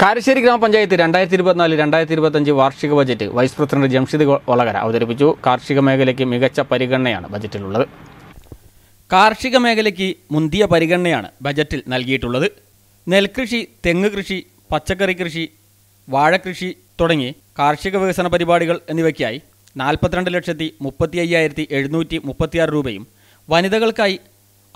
കാരശ്ശേരി ഗ്രാമപഞ്ചായത്ത് രണ്ടായിരത്തി ഇരുപത്തിനാല് രണ്ടായിരത്തി ഇരുപത്തഞ്ച് വാർഷിക budget vice president Jamshid Valakara അവതരിപ്പിച്ചു കാർഷിക മേഖലയ്ക്ക് മികച്ച പരിഗണനയാണ് ബജറ്റിലുള്ളത് കാർഷിക മേഖലയ്ക്ക് മുന്തിയ പരിഗണനയാണ് ബജറ്റിൽ നൽകിയിട്ടുള്ളത് നെൽകൃഷി തെങ്ങ് കൃഷി പച്ചക്കറി കൃഷി വാഴകൃഷി തുടങ്ങി കാർഷിക വികസന പരിപാടികൾ എന്നിവയ്ക്കായി നാൽപ്പത്തിരണ്ട് ലക്ഷത്തി മുപ്പത്തി അയ്യായിരത്തി എഴുന്നൂറ്റി മുപ്പത്തിയാറ് രൂപയും വനിതകൾക്കായി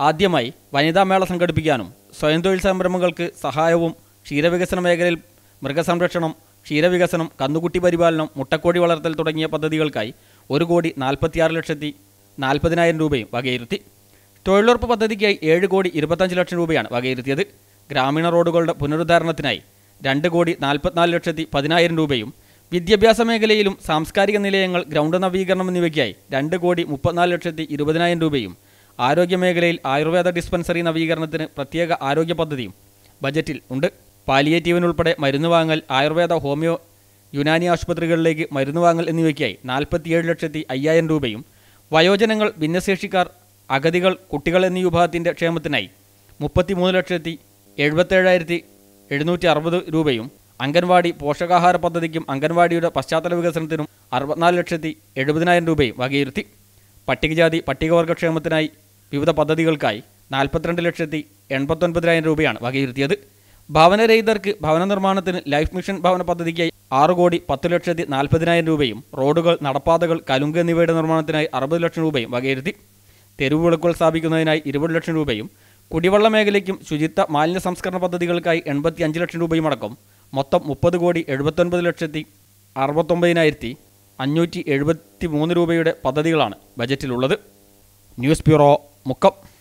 ആദ്യമായി വനിതാമേള സംഘടിപ്പിക്കാനും സ്വയം തൊഴിൽ സംരംഭങ്ങൾക്ക് സഹായവും ക്ഷീരവികസന മേഖലയിൽ മൃഗസംരക്ഷണം ക്ഷീരവികസനം കന്നുകുട്ടി പരിപാലനം മുട്ടക്കോടി വളർത്തൽ തുടങ്ങിയ പദ്ധതികൾക്കായി ഒരു കോടി നാൽപ്പത്തിയാറ് ലക്ഷത്തി നാൽപ്പതിനായിരം രൂപയും വകയിരുത്തി തൊഴിലുറപ്പ് പദ്ധതിക്കായി ഏഴ് കോടി ഇരുപത്തഞ്ച് ലക്ഷം രൂപയാണ് വകയിരുത്തിയത് ഗ്രാമീണ റോഡുകളുടെ പുനരുദ്ധാരണത്തിനായി രണ്ട് കോടി നാൽപ്പത്തിനാല് ലക്ഷത്തി പതിനായിരം രൂപയും വിദ്യാഭ്യാസ മേഖലയിലും സാംസ്കാരിക നിലയങ്ങൾ ഗ്രൗണ്ട് നവീകരണം എന്നിവയ്ക്കായി രണ്ട് കോടി മുപ്പത്തിനാല് ലക്ഷത്തി ഇരുപതിനായിരം രൂപയും ആരോഗ്യ മേഖലയിൽ ആയുർവേദ ഡിസ്പെൻസറി നവീകരണത്തിന് പ്രത്യേക ആരോഗ്യ പദ്ധതിയും ബജറ്റിൽ ഉണ്ട് പാലിയേറ്റീവിനുൾപ്പെടെ മരുന്ന് വാങ്ങൽ ആയുർവേദ ഹോമിയോ യുനാനി ആശുപത്രികളിലേക്ക് മരുന്ന് വാങ്ങൽ എന്നിവയ്ക്കായി നാൽപ്പത്തിയേഴ് ലക്ഷത്തി അയ്യായിരം രൂപയും വയോജനങ്ങൾ ഭിന്നശേഷിക്കാർ അഗതികൾ കുട്ടികൾ എന്നീ വിഭാഗത്തിൻ്റെ ക്ഷേമത്തിനായി മുപ്പത്തിമൂന്ന് ലക്ഷത്തി എഴുപത്തേഴായിരത്തി എഴുന്നൂറ്റി അറുപത് രൂപയും അംഗൻവാടി പോഷകാഹാര പദ്ധതിക്കും അംഗൻവാടിയുടെ പശ്ചാത്തല വികസനത്തിനും അറുപത്തിനാല് ലക്ഷത്തി എഴുപതിനായിരം രൂപയും വകയിരുത്തി പട്ടികജാതി പട്ടികവർഗ ക്ഷേമത്തിനായി വിവിധ പദ്ധതികൾക്കായി നാൽപ്പത്തിരണ്ട് ലക്ഷത്തി എൺപത്തൊൻപതിനായിരം രൂപയാണ് വകയിരുത്തിയത് ഭവനരഹിതർക്ക് ഭവന നിർമ്മാണത്തിന് ലൈഫ് മിഷൻ ഭവന പദ്ധതിക്കായി ആറ് കോടി പത്ത് ലക്ഷത്തി നാൽപ്പതിനായിരം രൂപയും റോഡുകൾ നടപ്പാതകൾ കലുങ്ക് എന്നിവയുടെ നിർമ്മാണത്തിനായി അറുപത് ലക്ഷം രൂപയും വകയിരുത്തി തെരുവ് വിളക്കുകൾ സ്ഥാപിക്കുന്നതിനായി ഇരുപത് ലക്ഷം രൂപയും കുടിവെള്ള മേഖലയ്ക്കും ശുചിത്വ മാലിന്യ സംസ്കരണ പദ്ധതികൾക്കായി എൺപത്തി അഞ്ച് ലക്ഷം രൂപയും അടക്കം മൊത്തം മുപ്പത് കോടി എഴുപത്തൊൻപത് ലക്ഷത്തി അറുപത്തൊമ്പതിനായിരത്തി അഞ്ഞൂറ്റി എഴുപത്തി മൂന്ന് രൂപയുടെ പദ്ധതികളാണ് ബജറ്റിലുള്ളത് ന്യൂസ് ബ്യൂറോ മുക്കം